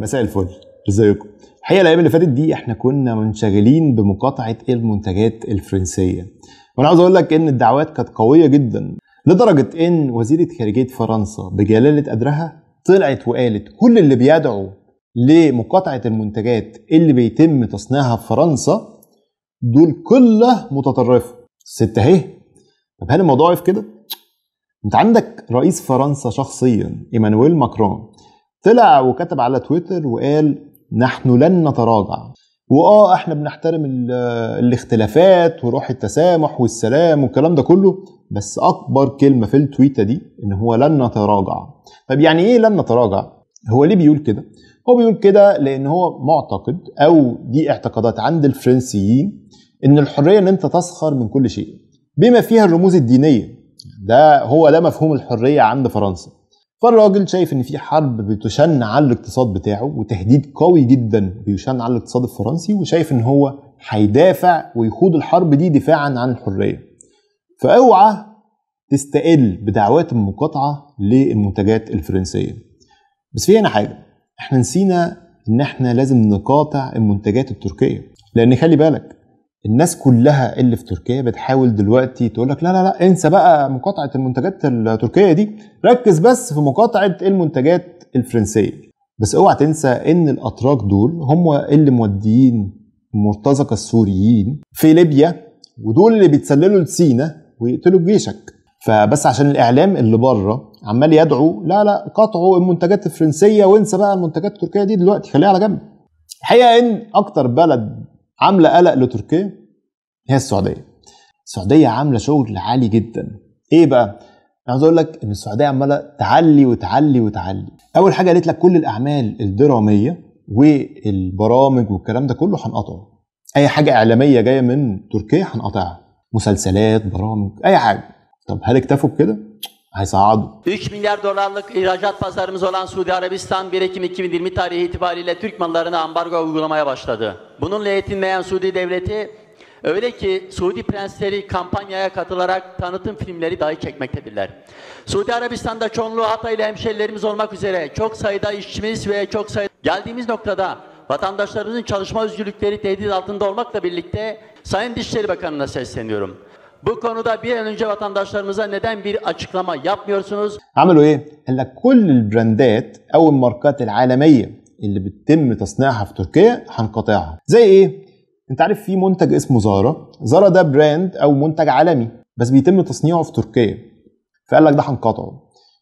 مساء الفل ازيكم الحقيقه الايام اللي فاتت دي احنا كنا منشغلين بمقاطعه المنتجات الفرنسيه وانا عاوز اقول لك ان الدعوات كانت قويه جدا لدرجه ان وزيره خارجيه فرنسا بجلاله قدرها طلعت وقالت كل اللي بيدعوا لمقاطعه المنتجات اللي بيتم تصنيعها في فرنسا دول كله متطرفه ست اهي طب هل الموضوع واقف كده انت عندك رئيس فرنسا شخصيا ايمانويل ماكرون طلع وكتب على تويتر وقال نحن لن نتراجع واه احنا بنحترم آه، الاختلافات وروح التسامح والسلام والكلام ده كله بس اكبر كلمه في التويته دي ان هو لن نتراجع طب يعني ايه لن نتراجع هو ليه بيقول كده هو بيقول كده لان هو معتقد او دي اعتقادات عند الفرنسيين ان الحريه ان انت تسخر من كل شيء بما فيها الرموز الدينيه ده هو ده مفهوم الحريه عند فرنسا فالراجل شايف ان في حرب بتشن على الاقتصاد بتاعه وتهديد قوي جدا بيشن على الاقتصاد الفرنسي وشايف ان هو هيدافع ويخوض الحرب دي دفاعا عن الحريه فاوعى تستقل بدعوات المقاطعه للمنتجات الفرنسيه بس في هنا حاجه احنا نسينا ان احنا لازم نقاطع المنتجات التركيه لان خلي بالك الناس كلها اللي في تركيا بتحاول دلوقتي تقول لك لا لا لا انسى بقى مقاطعه المنتجات التركيه دي ركز بس في مقاطعه المنتجات الفرنسيه بس اوعى تنسى ان الاتراك دول هم اللي موديين المرتزقه السوريين في ليبيا ودول اللي بيتسللوا لسينا ويقتلوا جيشك فبس عشان الاعلام اللي بره عمال يدعو لا لا قطعوا المنتجات الفرنسيه وانسى بقى المنتجات التركيه دي دلوقتي خليها على جنب الحقيقه ان اكتر بلد عامله قلق لتركيا هي السعوديه السعوديه عامله شغل عالي جدا ايه بقى انا عاوز اقول لك ان السعوديه عماله تعلي وتعلي وتعلي اول حاجه قالت لك كل الاعمال الدراميه والبرامج والكلام ده كله هنقطعه اي حاجه اعلاميه جايه من تركيا هنقطعها مسلسلات برامج اي حاجه طب هل اكتفوا بكده hesabı. 3 milyar dolarlık ihracat pazarımız olan Suudi Arabistan 1 Ekim 2020 tarihi itibariyle Türk mallarına ambargo uygulamaya başladı. Bununla yetinmeyen Suudi devleti Öyle ki Suudi prensleri kampanyaya katılarak tanıtım filmleri dahi çekmektedirler. Saudi Arabistan'da çoğunluğu Hatay'la hemşerilerimiz olmak üzere çok sayıda işçimiz ve çok sayıda... Geldiğimiz noktada vatandaşlarımızın çalışma özgürlükleri tehdit altında olmakla birlikte Sayın Dışişleri Bakanı'na sesleniyorum. Bu konuda bir an önce vatandaşlarımıza neden bir açıklama yapmıyorsunuz? عملوا ايه؟ قال لك كل البراندات او الماركات العالميه اللي بتتم تصنيعها في تركيا هنقاطعها. زي ايه؟ انت عارف في منتج اسمه زارا، زارا ده براند او منتج عالمي بس بيتم تصنيعه في تركيا. فقال لك ده هنقاطعه.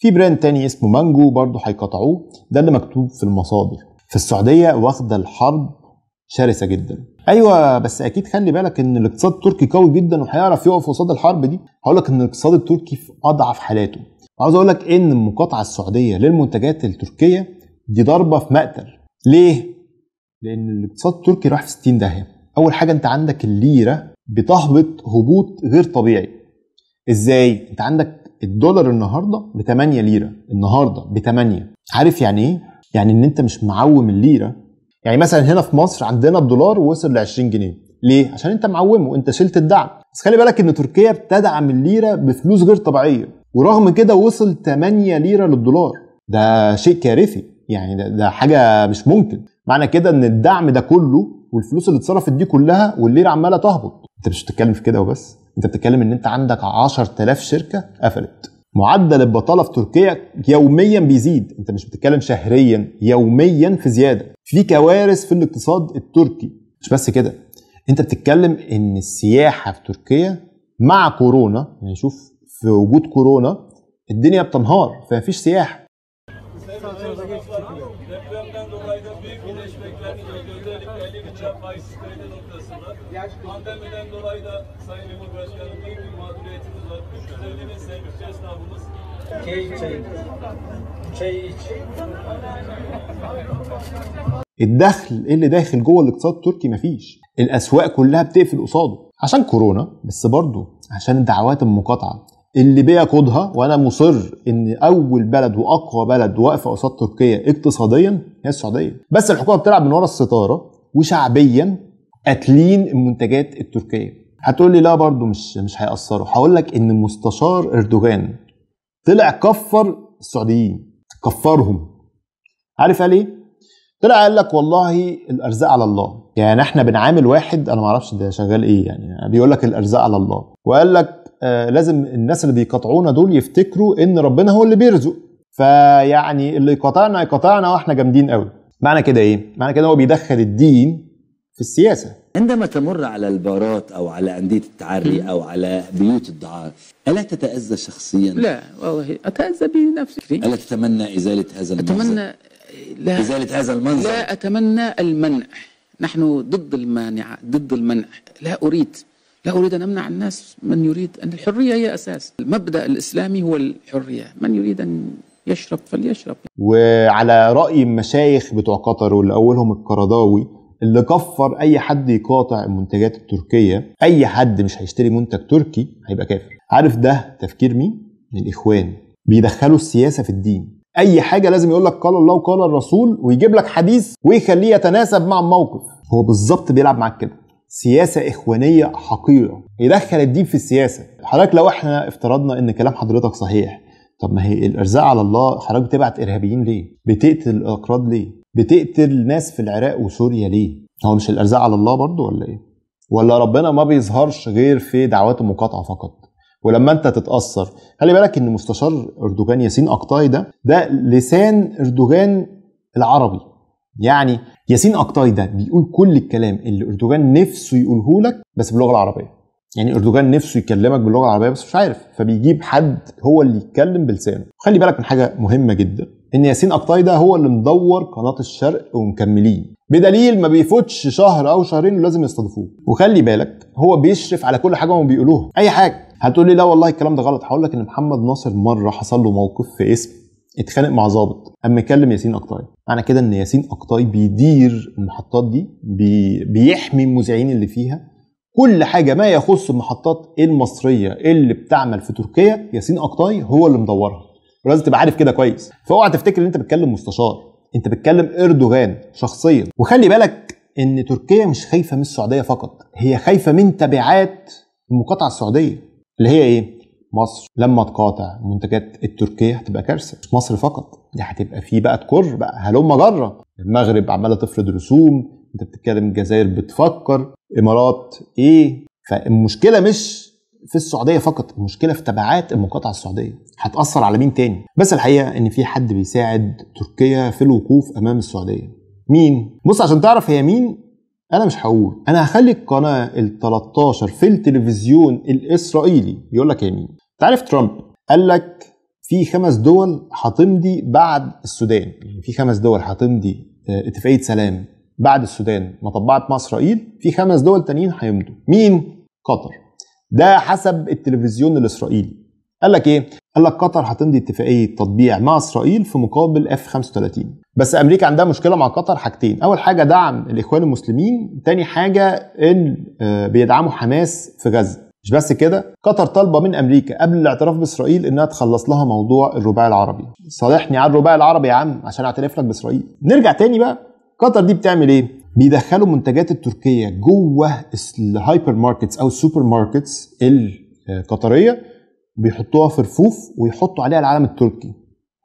في براند تاني اسمه مانجو برضه هيقاطعوه، ده اللي مكتوب في المصادر. فالسعوديه واخده الحرب شرسه جدا ايوه بس اكيد خلي بالك ان الاقتصاد التركي قوي جدا وهيعرف يقف قصاد الحرب دي هقول لك ان الاقتصاد التركي في اضعف حالاته عاوز اقول لك ان المقاطعه السعوديه للمنتجات التركيه دي ضربه في مقتل ليه لان الاقتصاد التركي راح في 60 داهيه اول حاجه انت عندك الليره بتهبط هبوط غير طبيعي ازاي انت عندك الدولار النهارده ب 8 ليره النهارده ب 8 عارف يعني ايه يعني ان انت مش معوم الليره يعني مثلا هنا في مصر عندنا الدولار وصل ل 20 جنيه ليه عشان انت معومه انت شلت الدعم بس خلي بالك ان تركيا بتدعم الليره بفلوس غير طبيعيه ورغم كده وصل 8 ليره للدولار ده شيء كارثي يعني ده, ده حاجه مش ممكن معنى كده ان الدعم ده كله والفلوس اللي اتصرفت دي كلها والليره عماله تهبط انت مش بتتكلم في كده وبس انت بتتكلم ان انت عندك 10000 شركه قفلت معدل البطاله في تركيا يوميا بيزيد انت مش بتتكلم شهريا يوميا في زياده في كوارث في الاقتصاد التركي مش بس كده انت بتتكلم ان السياحه في تركيا مع كورونا يعني شوف في وجود كورونا الدنيا بتنهار فمفيش سياحه önemli oldu. Özellikle lig içi faiz kredi noktasında. Pandemiden dolayı da Sayın Memur Başkanım büyük bir mağduriyetimiz var. 350 bin sevgili esnafımız الدخل اللي داخل جوه الاقتصاد التركي مفيش الاسواق كلها بتقفل قصاده عشان كورونا بس برضه عشان دعوات المقاطعه اللي بيقودها وانا مصر ان اول بلد واقوى بلد واقفه قصاد تركيا اقتصاديا هي السعوديه بس الحكومه بتلعب من ورا الستاره وشعبيا قاتلين المنتجات التركيه هتقول لي لا برضو مش مش هيأثروا هقول لك ان مستشار اردوغان طلع كفر السعوديين كفرهم عارف قال ايه طلع قال لك والله الارزاق على الله يعني احنا بنعامل واحد انا ما اعرفش ده شغال ايه يعني بيقول لك الارزاق على الله وقال لك آه، لازم الناس اللي بيقاطعونا دول يفتكروا ان ربنا هو اللي بيرزق فيعني اللي يقاطعنا يقاطعنا واحنا جامدين قوي معنى كده ايه معنى كده هو بيدخل الدين في السياسه عندما تمر على البارات او على انديه التعري او على بيوت الدعاره الا تتاذى شخصيا لا والله اتاذى بنفسي الا تتمنى ازاله هذا المنظر اتمنى لا ازاله هذا المنظر لا اتمنى المنع نحن ضد المانع ضد المنع لا اريد لا أريد أن أمنع الناس من يريد أن الحرية هي أساس المبدأ الإسلامي هو الحرية من يريد أن يشرب فليشرب وعلى رأي المشايخ بتوع قطر واللي أولهم القرضاوي اللي كفر أي حد يقاطع المنتجات التركية أي حد مش هيشتري منتج تركي هيبقى كافر عارف ده تفكير مين؟ الإخوان بيدخلوا السياسة في الدين اي حاجه لازم يقول لك قال الله وقال الرسول ويجيب لك حديث ويخليه يتناسب مع الموقف هو بالظبط بيلعب معاك كده سياسه اخوانيه حقيره يدخل الدين في السياسه حضرتك لو احنا افترضنا ان كلام حضرتك صحيح طب ما هي الارزاق على الله حضرتك بتبعت ارهابيين ليه بتقتل الاكراد ليه بتقتل ناس في العراق وسوريا ليه هو مش الارزاق على الله برضه ولا ايه ولا ربنا ما بيظهرش غير في دعوات المقاطعه فقط ولما انت تتاثر خلي بالك ان مستشار اردوغان ياسين اقطاي ده ده لسان اردوغان العربي يعني ياسين اقطاي ده بيقول كل الكلام اللي أردوغان نفسه يقوله لك بس باللغة العربية يعني أردوغان نفسه يكلمك باللغة العربية بس مش عارف فبيجيب حد هو اللي يتكلم بلسانه خلي بالك من حاجة مهمة جدا إن ياسين اقطاي ده هو اللي مدور قناة الشرق ومكملين بدليل ما بيفوتش شهر أو شهرين ولازم يستضيفوه وخلي بالك هو بيشرف على كل حاجة هم بيقولوها أي حاجة هتقول لي لا والله الكلام ده غلط هقول لك ان محمد ناصر مره حصل له موقف في اسم اتخانق مع ظابط قام يكلم ياسين اقطاي معنى كده ان ياسين اقطاي بيدير المحطات دي بي بيحمي المذيعين اللي فيها كل حاجه ما يخص المحطات المصريه اللي بتعمل في تركيا ياسين اقطاي هو اللي مدورها ولازم تبقى عارف كده كويس فاوعى تفتكر ان انت بتكلم مستشار انت بتكلم اردوغان شخصيا وخلي بالك ان تركيا مش خايفه من السعوديه فقط هي خايفه من تبعات المقاطعه السعوديه اللي هي ايه مصر لما تقاطع المنتجات التركيه هتبقى كارثه مش مصر فقط دي هتبقى فيه بقى تكر بقى هلم جره المغرب عماله تفرض رسوم انت بتتكلم الجزائر بتفكر امارات ايه فالمشكله مش في السعوديه فقط المشكله في تبعات المقاطعه السعوديه هتاثر على مين تاني بس الحقيقه ان في حد بيساعد تركيا في الوقوف امام السعوديه مين بص عشان تعرف هي مين انا مش هقول انا هخلي القناه ال 13 في التلفزيون الاسرائيلي يقول لك هي مين تعرف ترامب قال لك في خمس دول هتمضي بعد السودان يعني في خمس دول هتمضي آه، اتفاقيه سلام بعد السودان ما طبعت مع اسرائيل في خمس دول تانيين هيمضوا مين قطر ده حسب التلفزيون الاسرائيلي قال لك ايه قال لك قطر هتمضي اتفاقيه تطبيع مع اسرائيل في مقابل اف 35 بس امريكا عندها مشكله مع قطر حاجتين اول حاجه دعم الاخوان المسلمين تاني حاجه ان آه، بيدعموا حماس في غزه مش بس كده قطر طالبه من امريكا قبل الاعتراف باسرائيل انها تخلص لها موضوع الرباعي العربي صالحني على الرباعي العربي يا عم عشان اعترف لك باسرائيل نرجع تاني بقى قطر دي بتعمل ايه بيدخلوا منتجات التركيه جوه الهايبر ماركتس او السوبر ماركتس القطريه بيحطوها في رفوف ويحطوا عليها العلم التركي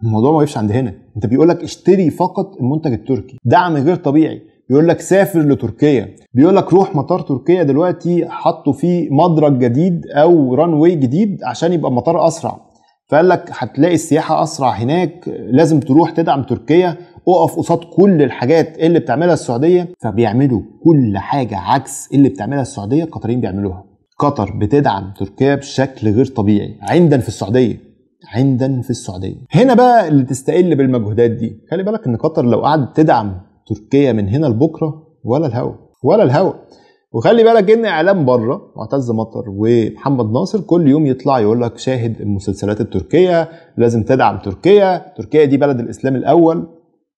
الموضوع ما واقفش عند هنا انت بيقول لك اشتري فقط المنتج التركي دعم غير طبيعي بيقول لك سافر لتركيا بيقول لك روح مطار تركيا دلوقتي حطوا فيه مدرج جديد او ران واي جديد عشان يبقى مطار اسرع فقال لك هتلاقي السياحه اسرع هناك لازم تروح تدعم تركيا اقف قصاد كل الحاجات اللي بتعملها السعوديه فبيعملوا كل حاجه عكس اللي بتعملها السعوديه القطريين بيعملوها قطر بتدعم تركيا بشكل غير طبيعي عندا في السعوديه عندا في السعوديه هنا بقى اللي تستقل بالمجهودات دي خلي بالك ان قطر لو قعدت تدعم تركيا من هنا لبكره ولا الهوا ولا الهوا وخلي بالك ان اعلام بره معتز مطر ومحمد ناصر كل يوم يطلع يقول لك شاهد المسلسلات التركيه لازم تدعم تركيا تركيا دي بلد الاسلام الاول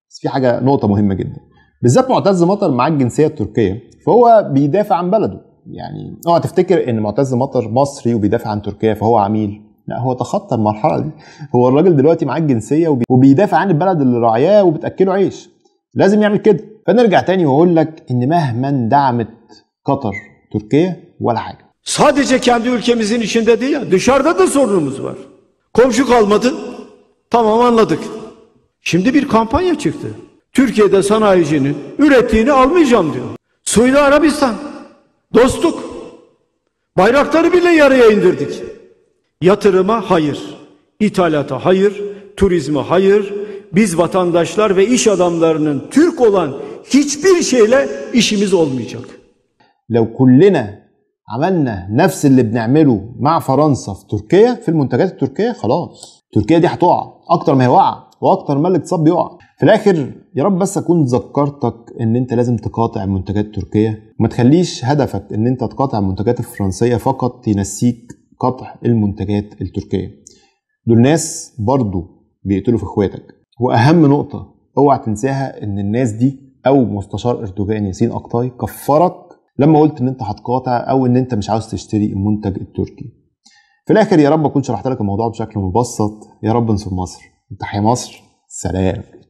بس في حاجه نقطه مهمه جدا بالذات معتز مطر معاه الجنسيه التركيه فهو بيدافع عن بلده يعني اوعى تفتكر ان معتز مطر مصري وبيدافع عن تركيا فهو عميل لا هو تخطى المرحله دي هو الراجل دلوقتي معاه الجنسيه وبيدافع عن البلد اللي راعياه وبتاكله عيش لازم يعمل كده فنرجع تاني واقول لك ان مهما دعمت قطر تركيا ولا حاجه Sadece kendi ülkemizin içinde değil ya dışarıda da sorunumuz var. Komşu kalmadı. Tamam anladık. Şimdi bir kampanya çıktı. Türkiye'de sanayicinin ürettiğini almayacağım diyor. Suudi Arabistan. Dostluk. Bayrakları bile yarıya indirdik. Yatırıma hayır. İthalata hayır. Turizme hayır biz vatandaşlar ve iş adamlarının Türk olan hiçbir şeyle işimiz olmayacak. لو كلنا عملنا نفس اللي بنعمله مع فرنسا في تركيا في المنتجات التركيه خلاص تركيا دي هتقع اكتر ما هي واقعه واكتر ما الاقتصاد بيقع في الاخر يا رب بس اكون ذكرتك ان انت لازم تقاطع المنتجات التركيه وما تخليش هدفك ان انت تقاطع المنتجات الفرنسيه فقط ينسيك قطع المنتجات التركيه دول ناس برضو بيقتلوا في اخواتك واهم نقطه اوعى تنساها ان الناس دي او مستشار اردوغان ياسين اقطاي كفرك لما قلت ان انت هتقاطع او ان انت مش عاوز تشتري المنتج التركي في الاخر يا رب اكون شرحت لك الموضوع بشكل مبسط يا رب انصر مصر انت حي مصر سلام